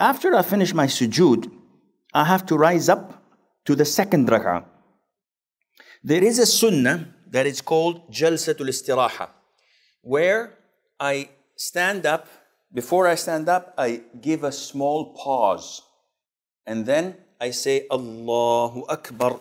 After I finish my sujood, I have to rise up to the second rak'ah. There is a sunnah that is called Jalsatul Istiraha, where I stand up. Before I stand up, I give a small pause. And then I say, Allahu Akbar